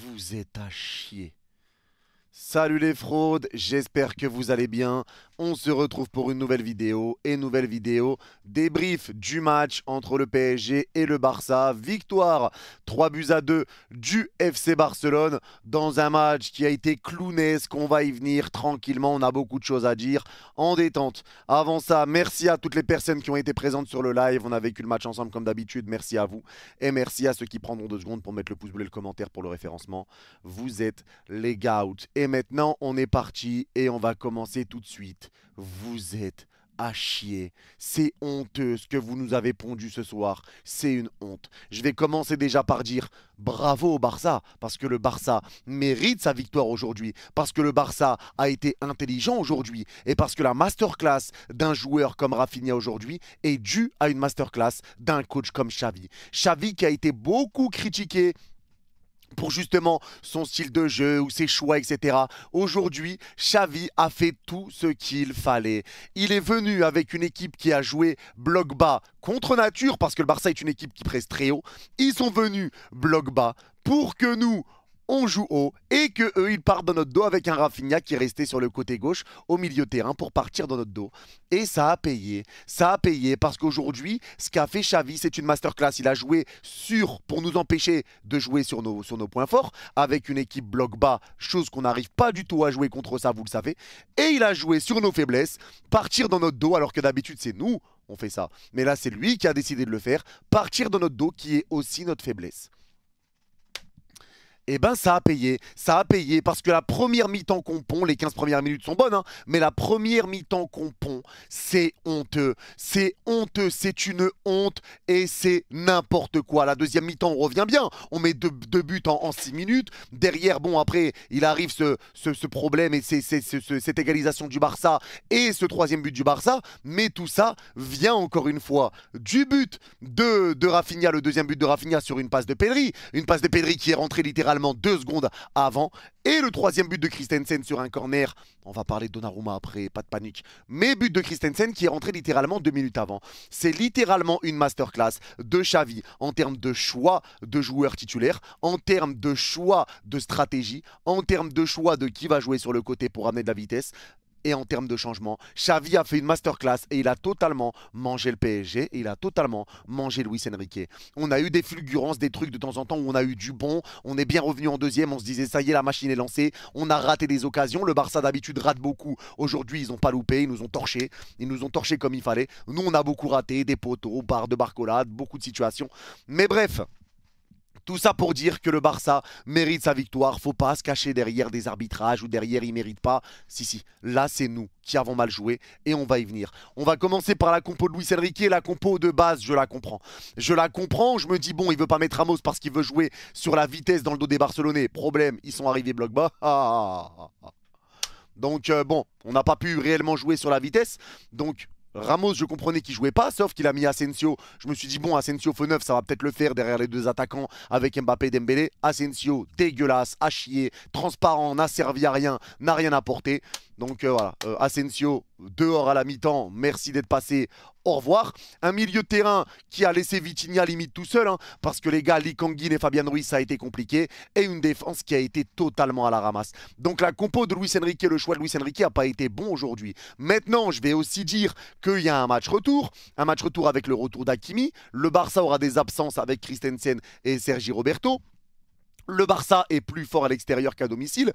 vous êtes à chier. Salut les fraudes, j'espère que vous allez bien. On se retrouve pour une nouvelle vidéo et nouvelle vidéo débrief du match entre le PSG et le Barça. Victoire 3 buts à 2 du FC Barcelone dans un match qui a été clownesque. On va y venir tranquillement. On a beaucoup de choses à dire en détente. Avant ça, merci à toutes les personnes qui ont été présentes sur le live. On a vécu le match ensemble comme d'habitude. Merci à vous et merci à ceux qui prendront deux secondes pour mettre le pouce bleu et le commentaire pour le référencement. Vous êtes les gouts. Et maintenant, on est parti et on va commencer tout de suite vous êtes à chier. C'est honteux ce que vous nous avez pondu ce soir. C'est une honte. Je vais commencer déjà par dire bravo au Barça, parce que le Barça mérite sa victoire aujourd'hui, parce que le Barça a été intelligent aujourd'hui, et parce que la masterclass d'un joueur comme Rafinha aujourd'hui est due à une masterclass d'un coach comme Xavi. Xavi qui a été beaucoup critiqué pour justement son style de jeu ou ses choix, etc. Aujourd'hui, Xavi a fait tout ce qu'il fallait. Il est venu avec une équipe qui a joué bloc bas contre nature, parce que le Barça est une équipe qui presse très haut. Ils sont venus bloc bas pour que nous, on joue haut et que ils partent dans notre dos avec un Rafinha qui est resté sur le côté gauche au milieu terrain pour partir dans notre dos. Et ça a payé, ça a payé parce qu'aujourd'hui ce qu'a fait Xavi c'est une masterclass. Il a joué sur pour nous empêcher de jouer sur nos, sur nos points forts avec une équipe bloc bas, chose qu'on n'arrive pas du tout à jouer contre ça, vous le savez. Et il a joué sur nos faiblesses, partir dans notre dos alors que d'habitude c'est nous on fait ça. Mais là c'est lui qui a décidé de le faire, partir dans notre dos qui est aussi notre faiblesse. Et eh ben ça a payé. Ça a payé parce que la première mi-temps qu'on pond, les 15 premières minutes sont bonnes, hein, mais la première mi-temps qu'on pond, c'est honteux. C'est honteux, c'est une honte et c'est n'importe quoi. La deuxième mi-temps, on revient bien. On met deux, buts en 6 minutes. Derrière, bon, après, il arrive ce, problème et c'est, cette égalisation du Barça et ce troisième but du Barça. Mais tout ça vient encore une fois du but de, de Rafinha, le deuxième but de Rafinha sur une passe de Pedri. Une passe de Pedri qui est rentrée littéralement deux secondes avant. Et le troisième but de Christensen sur un corner. On va parler de Donnarumma après, pas de panique. Mais but de Christensen qui est rentré littéralement deux minutes avant. C'est littéralement une masterclass de Xavi en termes de choix de joueurs titulaires, en termes de choix de stratégie, en termes de choix de qui va jouer sur le côté pour amener de la vitesse et en termes de changement. Xavi a fait une masterclass et il a totalement mangé le PSG et il a totalement mangé Luis Enrique. On a eu des fulgurances, des trucs de temps en temps où on a eu du bon, on est bien revenu en deuxième, on se disait ça y est, la machine est lancée, on a raté des occasions, le Barça d'habitude rate beaucoup. Aujourd'hui, ils n'ont pas loupé, ils nous ont torché, ils nous ont torché comme il fallait. Nous, on a beaucoup raté, des poteaux, barres de barcolade, beaucoup de situations. Mais bref, tout ça pour dire que le Barça mérite sa victoire. Faut pas se cacher derrière des arbitrages ou derrière il mérite pas. Si, si, là c'est nous qui avons mal joué et on va y venir. On va commencer par la compo de Luis Enrique, la compo de base, je la comprends. Je la comprends, je me dis bon, il veut pas mettre Ramos parce qu'il veut jouer sur la vitesse dans le dos des Barcelonais. Problème, ils sont arrivés bloc bas. Ah, ah, ah, Donc euh, bon, on n'a pas pu réellement jouer sur la vitesse. Donc Ramos, je comprenais qu'il jouait pas, sauf qu'il a mis Asensio. Je me suis dit, bon, Asensio feu neuf, ça va peut-être le faire derrière les deux attaquants avec Mbappé et Dembélé. Asensio, dégueulasse, à chier, transparent, n'a servi à rien, n'a rien apporté. Donc euh, voilà, euh, Asensio dehors à la mi-temps, merci d'être passé, au revoir. Un milieu de terrain qui a laissé Vitinha limite tout seul, hein, parce que les gars, likanguin et Fabian Ruiz, ça a été compliqué, et une défense qui a été totalement à la ramasse. Donc la compo de Luis Enrique, le choix de Luis Enrique n'a pas été bon aujourd'hui. Maintenant, je vais aussi dire qu'il y a un match retour, un match retour avec le retour d'Akimi, le Barça aura des absences avec Christensen et Sergi Roberto, le Barça est plus fort à l'extérieur qu'à domicile.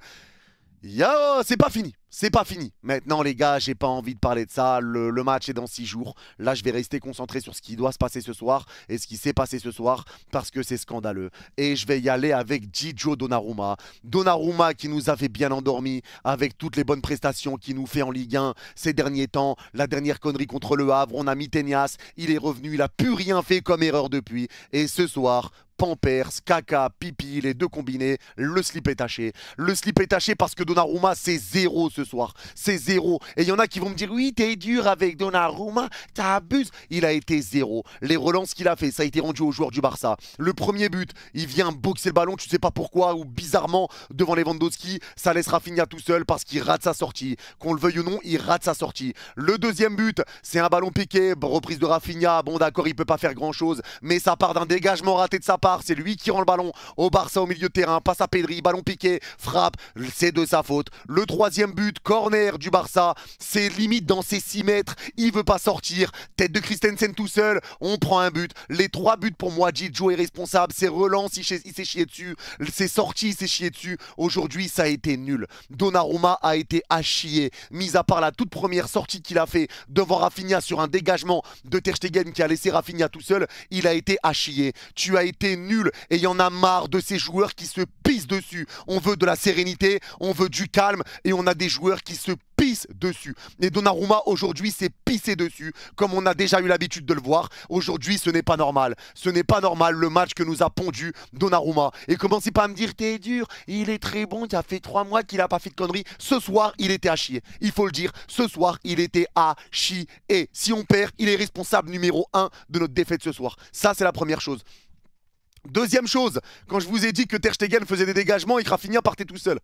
Yo, c'est pas fini. C'est pas fini. Maintenant, les gars, j'ai pas envie de parler de ça. Le, match est dans six jours. Là, je vais rester concentré sur ce qui doit se passer ce soir et ce qui s'est passé ce soir parce que c'est scandaleux. Et je vais y aller avec Gijo Donnarumma. Donnarumma qui nous avait bien endormi avec toutes les bonnes prestations qu'il nous fait en Ligue 1 ces derniers temps. La dernière connerie contre Le Havre, on a mis Tenias. Il est revenu. Il a plus rien fait comme erreur depuis. Et ce soir, Pampers, Kaka, Pipi, les deux combinés, le slip est taché. Le slip est taché parce que Donnarumma, c'est zéro ce soir. C'est zéro. Et il y en a qui vont me dire oui, t'es dur avec Donnarumma, t'abuses. Il a été zéro. Les relances qu'il a fait, ça a été rendu aux joueurs du Barça. Le premier but, il vient boxer le ballon, tu sais pas pourquoi, ou bizarrement devant Lewandowski, ça laisse Rafinha tout seul parce qu'il rate sa sortie. Qu'on le veuille ou non, il rate sa sortie. Le deuxième but, c'est un ballon piqué, reprise de Rafinha. Bon d'accord, il peut pas faire grand chose, mais ça part d'un dégagement raté de sa part. C'est lui qui rend le ballon au Barça au milieu de terrain, passe à Pedri, ballon piqué, frappe, c'est de sa faute. Le troisième but corner du Barça, c'est limite dans ses 6 mètres, il veut pas sortir, tête de Christensen tout seul, on prend un but, les trois buts pour moi, Gijo est responsable, c'est relance, il s'est chié dessus, c'est sorti, il s'est chié dessus, aujourd'hui ça a été nul. Donnarumma a été à chier, mis à part la toute première sortie qu'il a fait devant Rafinha sur un dégagement de Ter Stegen qui a laissé Rafinha tout seul, il a été à chier. Tu as été nul et il y en a marre de ces joueurs qui se pissent dessus. On veut de la sérénité, on veut du calme et on a des joueurs qui se pissent dessus. Et Donnarumma aujourd'hui s'est pissé dessus, comme on a déjà eu l'habitude de le voir. Aujourd'hui, ce n'est pas normal. Ce n'est pas normal le match que nous a pondu Donnarumma. Et commencez pas à me dire t'es dur, il est très bon, ça fait trois mois qu'il n'a pas fait de conneries. Ce soir, il était à chier. Il faut le dire, ce soir, il était à chier. Et si on perd, il est responsable numéro 1 de notre défaite ce soir. Ça, c'est la première chose. Deuxième chose, quand je vous ai dit que Ter Stegen faisait des dégagements il fini à partir tout seul.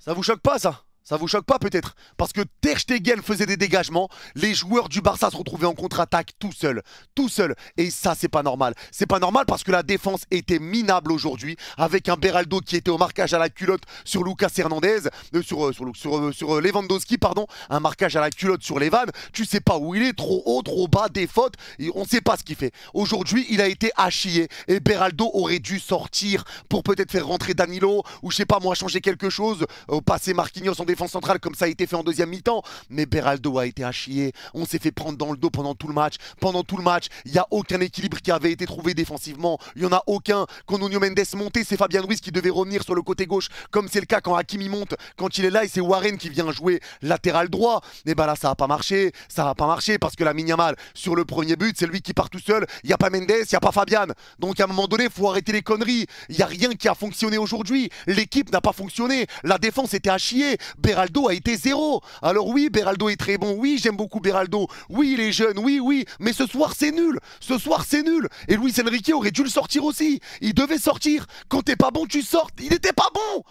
Ça vous choque pas ça ça vous choque pas peut-être Parce que Ter Stegen faisait des dégagements, les joueurs du Barça se retrouvaient en contre-attaque tout seuls, tout seuls. Et ça, c'est pas normal. C'est pas normal parce que la défense était minable aujourd'hui, avec un Beraldo qui était au marquage à la culotte sur Lucas Hernandez, euh, euh, sur, sur, euh, sur, Lewandowski, pardon, un marquage à la culotte sur Levan. Tu sais pas où il est, trop haut, trop bas, des fautes, et on sait pas ce qu'il fait. Aujourd'hui, il a été hachillé et Beraldo aurait dû sortir pour peut-être faire rentrer Danilo ou je sais pas moi, changer quelque chose, passer Marquinhos en défense centrale comme ça a été fait en deuxième mi-temps. Mais Beraldo a été à chier. On s'est fait prendre dans le dos pendant tout le match. Pendant tout le match, il n'y a aucun équilibre qui avait été trouvé défensivement. Il n'y en a aucun. Quand Nuno Mendes montait, c'est Fabian Ruiz qui devait revenir sur le côté gauche, comme c'est le cas quand Hakimi monte. Quand il est là, et c'est Warren qui vient jouer latéral droit. Et bah ben là, ça n'a pas marché. Ça n'a pas marché parce que la mal. sur le premier but, c'est lui qui part tout seul. Il n'y a pas Mendes, il n'y a pas Fabian. Donc à un moment donné, il faut arrêter les conneries. Il n'y a rien qui a fonctionné aujourd'hui. L'équipe n'a pas fonctionné. La défense était à chier. Beraldo a été zéro. Alors oui, Beraldo est très bon. Oui, j'aime beaucoup Beraldo. Oui, il est jeune. Oui, oui. Mais ce soir, c'est nul. Ce soir, c'est nul. Et Luis Enrique aurait dû le sortir aussi. Il devait sortir. Quand t'es pas bon, tu sortes. Il n'était pas bon.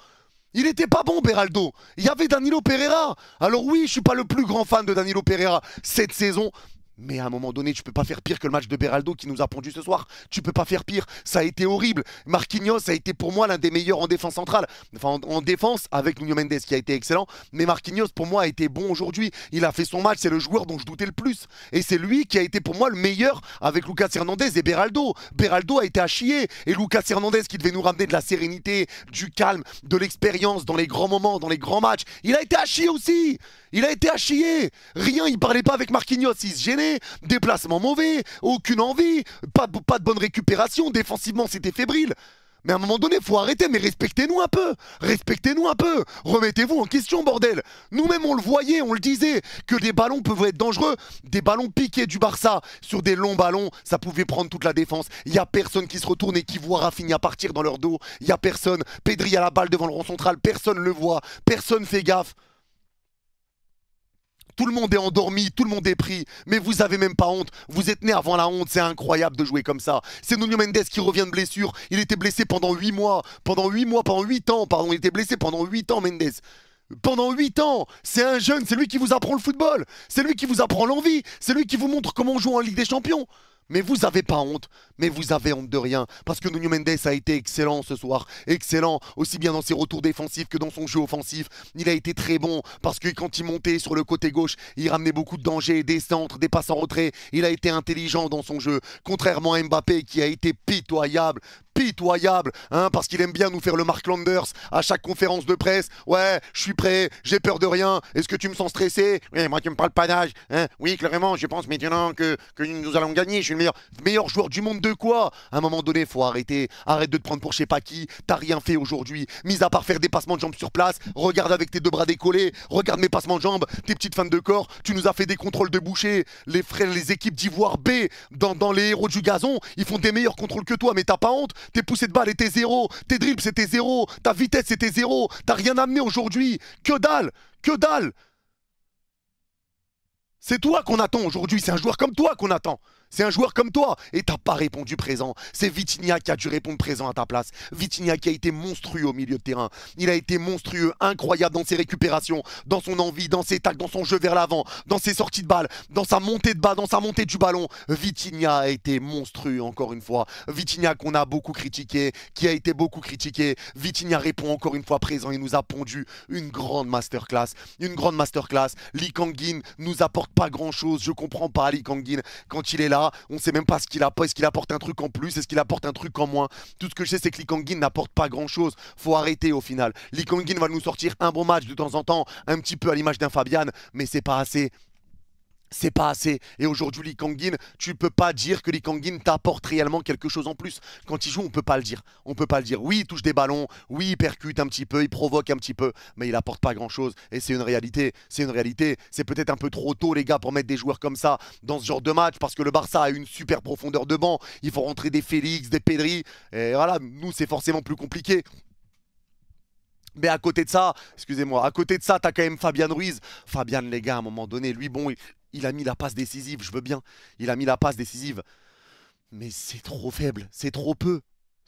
Il n'était pas bon, Beraldo. Il y avait Danilo Pereira. Alors oui, je suis pas le plus grand fan de Danilo Pereira cette saison, mais à un moment donné, tu peux pas faire pire que le match de Beraldo qui nous a pondu ce soir. Tu peux pas faire pire. Ça a été horrible. Marquinhos a été pour moi l'un des meilleurs en défense centrale. Enfin, en, défense, avec Nuno Mendes qui a été excellent. Mais Marquinhos, pour moi, a été bon aujourd'hui. Il a fait son match. C'est le joueur dont je doutais le plus. Et c'est lui qui a été pour moi le meilleur avec Lucas Hernandez et Beraldo. Beraldo a été à chier. Et Lucas Hernandez qui devait nous ramener de la sérénité, du calme, de l'expérience dans les grands moments, dans les grands matchs, il a été à chier aussi. Il a été à chier. Rien, il parlait pas avec Marquinhos, il se gênait. Déplacement mauvais, aucune envie, pas, de bonne récupération, défensivement c'était fébrile. Mais à un moment donné, faut arrêter, mais respectez-nous un peu Respectez-nous un peu Remettez-vous en question, bordel Nous-mêmes, on le voyait, on le disait, que des ballons peuvent être dangereux. Des ballons piqués du Barça sur des longs ballons, ça pouvait prendre toute la défense. Il n'y a personne qui se retourne et qui voit Rafinha partir dans leur dos. Il n'y a personne. Pedri a la balle devant le rond central, personne le voit, personne fait gaffe. Tout le monde est endormi, tout le monde est pris, mais vous avez même pas honte. Vous êtes né avant la honte, c'est incroyable de jouer comme ça. C'est Nuno Mendes qui revient de blessure. Il était blessé pendant 8 mois, pendant 8 mois, pendant 8 ans, pardon, il était blessé pendant 8 ans, Mendes pendant 8 ans. C'est un jeune, c'est lui qui vous apprend le football, c'est lui qui vous apprend l'envie, c'est lui qui vous montre comment jouer en Ligue des Champions. Mais vous n'avez pas honte, mais vous avez honte de rien. Parce que Nuno Mendes a été excellent ce soir. Excellent, aussi bien dans ses retours défensifs que dans son jeu offensif. Il a été très bon parce que quand il montait sur le côté gauche, il ramenait beaucoup de dangers des centres, des passes en retrait. Il a été intelligent dans son jeu. Contrairement à Mbappé qui a été pitoyable, Pitoyable, hein, parce qu'il aime bien nous faire le Mark Landers à chaque conférence de presse. Ouais, je suis prêt, j'ai peur de rien. Est-ce que tu me sens stressé Oui, eh, moi tu me parles pas d'âge. Hein. oui, clairement, je pense maintenant que, que nous allons gagner. Je suis le meilleur, joueur du monde de quoi À un moment donné, faut arrêter. Arrête de te prendre pour je sais pas qui. T'as rien fait aujourd'hui, mis à part faire des passements de jambes sur place. Regarde avec tes deux bras décollés. Regarde mes passements de jambes, tes petites fans de corps. Tu nous as fait des contrôles de boucher. Les les équipes d'Ivoire B dans, dans les héros du gazon, ils font des meilleurs contrôles que toi, mais t'as pas honte tes poussées de balle étaient zéro. Tes dribbles, c'était zéro. Ta vitesse, c'était zéro. T'as rien amené aujourd'hui. Que dalle. Que dalle. C'est toi qu'on attend aujourd'hui. C'est un joueur comme toi qu'on attend. C'est un joueur comme toi et t'as pas répondu présent. C'est Vitinha qui a dû répondre présent à ta place. Vitinha qui a été monstrueux au milieu de terrain. Il a été monstrueux, incroyable dans ses récupérations, dans son envie, dans ses tacs, dans son jeu vers l'avant, dans ses sorties de balle, dans sa montée de bas, dans sa montée du ballon. Vitinha a été monstrueux encore une fois. Vitinha qu'on a beaucoup critiqué, qui a été beaucoup critiqué. Vitinha répond encore une fois présent. Il nous a pondu une grande masterclass, une grande masterclass. Lee Kangin nous apporte pas grand chose. Je comprends pas Lee Kangin quand il est là on On sait même pas ce qu'il apporte. Est-ce qu'il apporte un truc en plus Est-ce qu'il apporte un truc en moins Tout ce que je sais, c'est que Likangin n'apporte pas grand-chose. Faut arrêter au final. Likangin va nous sortir un bon match de temps en temps, un petit peu à l'image d'un Fabian, mais c'est pas assez c'est pas assez. Et aujourd'hui, Lee Kangin, tu peux pas dire que Lee t'apporte réellement quelque chose en plus. Quand il joue, on peut pas le dire. On peut pas le dire. Oui, il touche des ballons, oui, il percute un petit peu, il provoque un petit peu, mais il apporte pas grand chose. Et c'est une réalité. C'est une réalité. C'est peut-être un peu trop tôt, les gars, pour mettre des joueurs comme ça dans ce genre de match parce que le Barça a une super profondeur de banc. Il faut rentrer des Félix, des Pedri. Et voilà, nous, c'est forcément plus compliqué. Mais à côté de ça, excusez-moi, à côté de ça, t'as quand même Fabian Ruiz. Fabian, les gars, à un moment donné, lui, bon, il a mis la passe décisive, je veux bien. Il a mis la passe décisive. Mais c'est trop faible, c'est trop peu.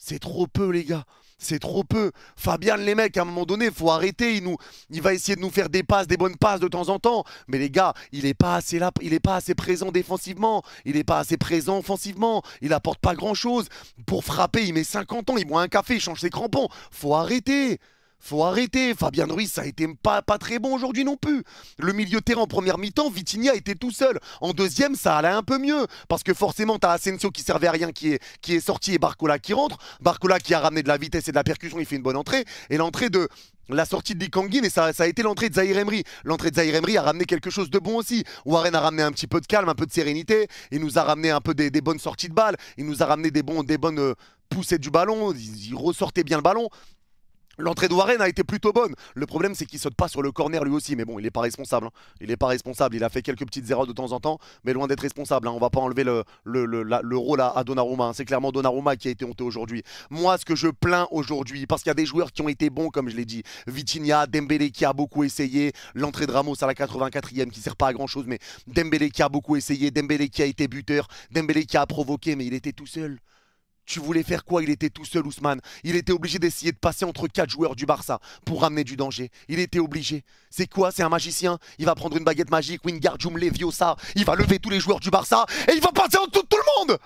C'est trop peu, les gars. C'est trop peu. Fabien, les mecs, à un moment donné, faut arrêter. Il, nous, il va essayer de nous faire des passes, des bonnes passes de temps en temps. Mais les gars, il n'est pas assez là, il est pas assez présent défensivement. Il n'est pas assez présent offensivement. Il apporte pas grand chose. Pour frapper, il met 50 ans, il boit un café, il change ses crampons. Faut arrêter. Faut arrêter. Fabien Ruiz, ça a été pas, pas très bon aujourd'hui non plus. Le milieu terrain en première mi-temps, Vitinha était tout seul. En deuxième, ça allait un peu mieux. Parce que forcément, t'as Asensio qui servait à rien, qui est, qui est sorti, et Barcola qui rentre. Barcola qui a ramené de la vitesse et de la percussion, il fait une bonne entrée. Et l'entrée de, la sortie de Likangin et ça, a été l'entrée de Zahir Emery. L'entrée de Zahir Emery a ramené quelque chose de bon aussi. Warren a ramené un petit peu de calme, un peu de sérénité. Il nous a ramené un peu des, bonnes sorties de balles. Il nous a ramené des, bons, des bonnes euh, poussées du ballon. il ressortait bien le ballon. L'entrée de Warren a été plutôt bonne. Le problème, c'est qu'il saute pas sur le corner lui aussi. Mais bon, il n'est pas responsable. Hein. Il n'est pas responsable. Il a fait quelques petites erreurs de temps en temps, mais loin d'être responsable. Hein. On va pas enlever le, le, rôle à, Donnarumma. Hein. C'est clairement Donnarumma qui a été honteux aujourd'hui. Moi, ce que je plains aujourd'hui, parce qu'il y a des joueurs qui ont été bons, comme je l'ai dit. Vitinha, Dembélé qui a beaucoup essayé. L'entrée de Ramos à la 84e qui sert pas à grand chose, mais Dembélé qui a beaucoup essayé. Dembélé qui a été buteur. Dembélé qui a provoqué, mais il était tout seul. Tu voulais faire quoi Il était tout seul, Ousmane. Il était obligé d'essayer de passer entre quatre joueurs du Barça pour ramener du danger. Il était obligé. C'est quoi C'est un magicien Il va prendre une baguette magique, Wingardium Leviosa. Il va lever tous les joueurs du Barça et il va passer en tout tout le monde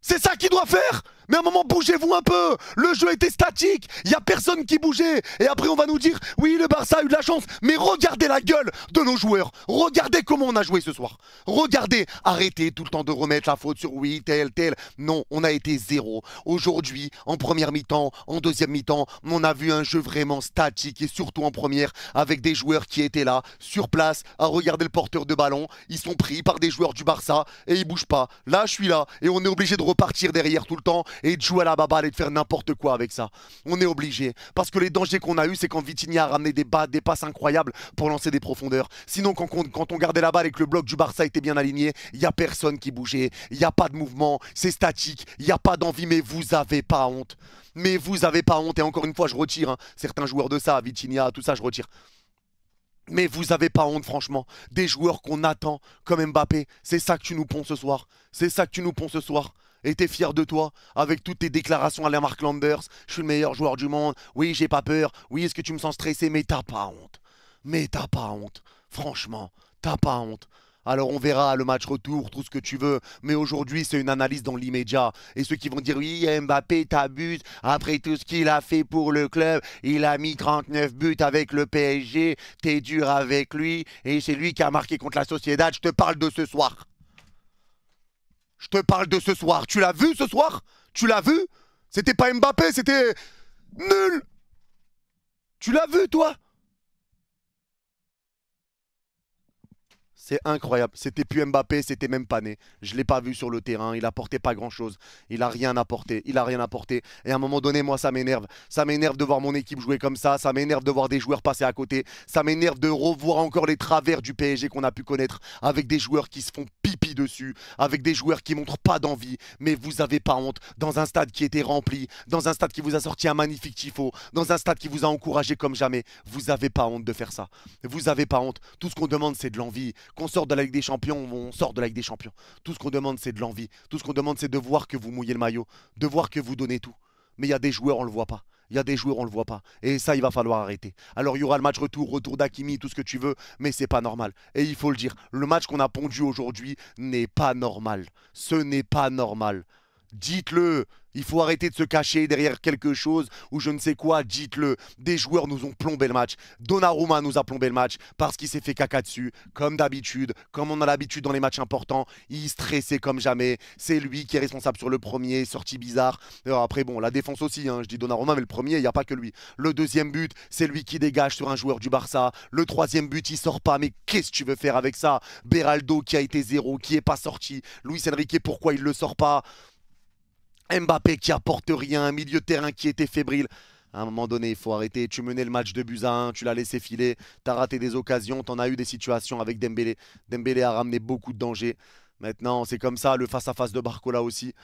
C'est ça qu'il doit faire mais à un moment, bougez-vous un peu Le jeu était statique, il n'y a personne qui bougeait. Et après, on va nous dire, oui, le Barça a eu de la chance, mais regardez la gueule de nos joueurs. Regardez comment on a joué ce soir. Regardez, arrêtez tout le temps de remettre la faute sur oui, tel, tel. Non, on a été zéro. Aujourd'hui, en première mi-temps, en deuxième mi-temps, on a vu un jeu vraiment statique et surtout en première, avec des joueurs qui étaient là, sur place, à regarder le porteur de ballon. Ils sont pris par des joueurs du Barça et ils bougent pas. Là, je suis là et on est obligé de repartir derrière tout le temps et de jouer à la baballe et de faire n'importe quoi avec ça. On est obligé. Parce que les dangers qu'on a eu, c'est quand Vitinha a ramené des, bas, des passes incroyables pour lancer des profondeurs. Sinon, quand, on gardait la balle et que le bloc du Barça était bien aligné, il n'y a personne qui bougeait. Il n'y a pas de mouvement. C'est statique. Il n'y a pas d'envie. Mais vous avez pas honte. Mais vous avez pas honte. Et encore une fois, je retire hein. certains joueurs de ça, Vitinha, tout ça, je retire. Mais vous avez pas honte, franchement. Des joueurs qu'on attend, comme Mbappé, c'est ça que tu nous ponds ce soir. C'est ça que tu nous ponds ce soir était fier de toi avec toutes tes déclarations à la Mark Landers. Je suis le meilleur joueur du monde. Oui, j'ai pas peur. Oui, est-ce que tu me sens stressé Mais t'as pas honte. Mais t'as pas honte. Franchement, t'as pas honte. Alors on verra le match retour, tout ce que tu veux. Mais aujourd'hui, c'est une analyse dans l'immédiat. Et ceux qui vont dire oui, Mbappé t'abuse. Après tout ce qu'il a fait pour le club, il a mis 39 buts avec le PSG. T'es dur avec lui. Et c'est lui qui a marqué contre la Société. Je te parle de ce soir. Je te parle de ce soir. Tu l'as vu ce soir Tu l'as vu C'était pas Mbappé, c'était nul. Tu l'as vu toi C'est incroyable. C'était plus Mbappé, c'était même pas né. Je l'ai pas vu sur le terrain. Il porté pas grand chose. Il a rien apporté. Il a rien apporté. Et à un moment donné, moi, ça m'énerve. Ça m'énerve de voir mon équipe jouer comme ça. Ça m'énerve de voir des joueurs passer à côté. Ça m'énerve de revoir encore les travers du PSG qu'on a pu connaître avec des joueurs qui se font pipi dessus, avec des joueurs qui montrent pas d'envie. Mais vous avez pas honte dans un stade qui était rempli, dans un stade qui vous a sorti un magnifique tifo, dans un stade qui vous a encouragé comme jamais. Vous avez pas honte de faire ça. Vous avez pas honte. Tout ce qu'on demande, c'est de l'envie qu'on sorte de la Ligue des Champions, on sort de la Ligue des Champions. Tout ce qu'on demande, c'est de l'envie. Tout ce qu'on demande, c'est de voir que vous mouillez le maillot, de voir que vous donnez tout. Mais il y a des joueurs, on le voit pas. Il y a des joueurs, on le voit pas. Et ça, il va falloir arrêter. Alors, il y aura le match retour, retour d'Akimi, tout ce que tu veux, mais c'est pas normal. Et il faut le dire, le match qu'on a pondu aujourd'hui n'est pas normal. Ce n'est pas normal dites-le. Il faut arrêter de se cacher derrière quelque chose ou je ne sais quoi, dites-le. Des joueurs nous ont plombé le match. Donnarumma nous a plombé le match parce qu'il s'est fait caca dessus, comme d'habitude, comme on a l'habitude dans les matchs importants. Il stressait comme jamais. C'est lui qui est responsable sur le premier, sortie bizarre. Euh, après, bon, la défense aussi, hein. je dis Donnarumma, mais le premier, il n'y a pas que lui. Le deuxième but, c'est lui qui dégage sur un joueur du Barça. Le troisième but, il sort pas. Mais qu'est-ce que tu veux faire avec ça Beraldo qui a été zéro, qui n'est pas sorti. Luis Enrique, pourquoi il le sort pas Mbappé qui apporte rien, un milieu de terrain qui était fébrile. À un moment donné, il faut arrêter. Tu menais le match de buts à 1, tu l'as laissé filer, tu as raté des occasions, tu en as eu des situations avec Dembélé. Dembélé a ramené beaucoup de dangers. Maintenant, c'est comme ça, le face-à-face de Barcola aussi.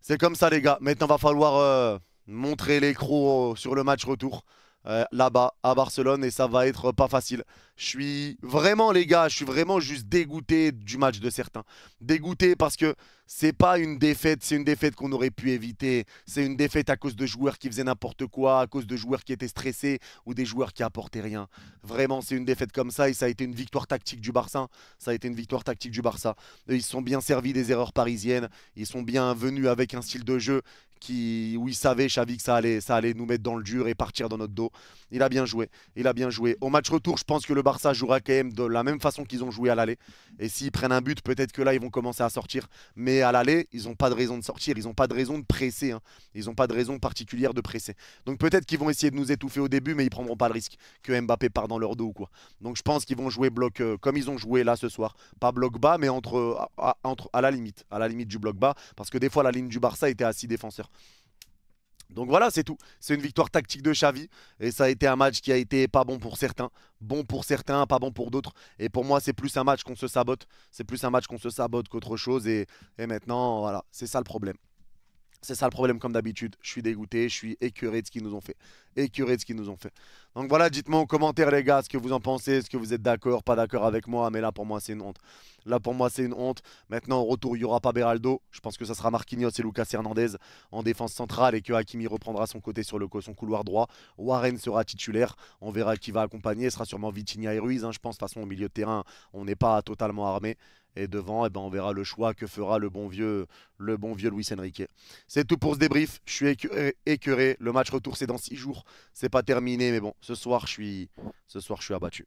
C'est comme ça, les gars. Maintenant, va falloir euh, montrer l'écrou euh, sur le match retour. Euh, là-bas à Barcelone et ça va être pas facile. Je suis vraiment les gars, je suis vraiment juste dégoûté du match de certains. Dégoûté parce que c'est pas une défaite, c'est une défaite qu'on aurait pu éviter. C'est une défaite à cause de joueurs qui faisaient n'importe quoi, à cause de joueurs qui étaient stressés ou des joueurs qui apportaient rien. Vraiment, c'est une défaite comme ça et ça a été une victoire tactique du Barça. Ça a été une victoire tactique du Barça. Ils sont bien servis des erreurs parisiennes, ils sont bien venus avec un style de jeu qui, où ils savait, Xavi, que ça allait, ça allait nous mettre dans le dur et partir dans notre dos. Il a bien joué, il a bien joué. Au match retour, je pense que le Barça jouera quand même de la même façon qu'ils ont joué à l'aller. Et s'ils prennent un but, peut-être que là, ils vont commencer à sortir. Mais à l'aller, ils n'ont pas de raison de sortir, ils n'ont pas de raison de presser. Hein. Ils n'ont pas de raison particulière de presser. Donc peut-être qu'ils vont essayer de nous étouffer au début, mais ils prendront pas le risque que Mbappé part dans leur dos quoi. Donc je pense qu'ils vont jouer bloc euh, comme ils ont joué là ce soir. Pas bloc bas, mais entre, euh, à, entre, à la limite, à la limite du bloc bas. Parce que des fois, la ligne du Barça était à défenseur. Donc voilà, c'est tout. C'est une victoire tactique de Xavi. Et ça a été un match qui a été pas bon pour certains, bon pour certains, pas bon pour d'autres. Et pour moi, c'est plus un match qu'on se sabote. C'est plus un match qu'on se sabote qu'autre chose. et maintenant, voilà, c'est ça le problème. C'est ça le problème comme d'habitude. Je suis dégoûté, je suis écœuré de ce qu'ils nous ont fait. Écœuré de ce qu'ils nous ont fait. Donc voilà, dites-moi en commentaire les gars ce que vous en pensez, est-ce que vous êtes d'accord, pas d'accord avec moi, mais là pour moi c'est une honte. Là pour moi c'est une honte. Maintenant au retour, il n'y aura pas Beraldo. Je pense que ça sera Marquinhos et Lucas Hernandez en défense centrale et que Hakimi reprendra son côté sur le son couloir droit. Warren sera titulaire, on verra qui va accompagner, ce sera sûrement Vitinha et Ruiz, hein, je pense, de toute façon au milieu de terrain, on n'est pas totalement armé. Et devant, et eh ben, on verra le choix que fera le bon vieux, le bon vieux Luis Enrique. C'est tout pour ce débrief. Je suis euh, écœuré. Le match retour, c'est dans six jours. C'est pas terminé, mais bon, ce soir, je suis, ce soir, je suis abattu.